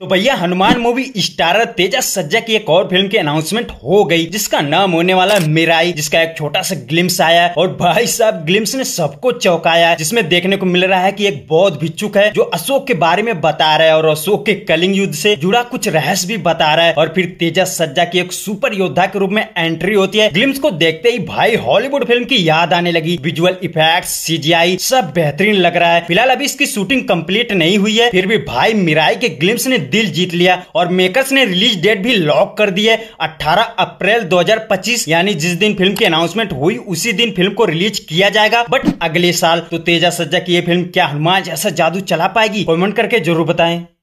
तो भैया Hanuman movie starrer Teja सज्जा की एक और फिल्म की अनाउंसमेंट हो गई जिसका नाम होने वाला मिराई जिसका एक छोटा सा ग्लिम्स आया और भाई साहब ग्लिम्स ने सबको चौंकाया जिसमें देखने को मिल रहा है कि एक बौद्ध भिक्षुक है जो अशोक के बारे में बता रहा है और अशोक के कलिंग युद्ध से जुड़ा कुछ रहस्य भी बता रहा है और फिर तेजा सज्जा की एक सुपर योद्धा के रूप में एंट्री होती है ग्लिम्स को देखते ही भाई हॉलीवुड फिल्म की याद आने लगी विजुअल इफेक्ट सीजीआई सब बेहतरीन लग रहा है फिलहाल अभी इसकी शूटिंग कम्प्लीट नहीं हुई है फिर भी भाई मिराई के ग्लिम्स ने दिल जीत लिया और मेकर्स ने रिलीज डेट भी लॉक कर दी है अठारह अप्रैल दो यानी जिस दिन फिल्म की अनाउंसमेंट हुई उसी दिन फिल्म को रिलीज किया जाएगा बट अगले साल तो तेजा सज्जा की ये फिल्म क्या हनुमान जैसा जादू चला पाएगी कमेंट करके जरूर बताएं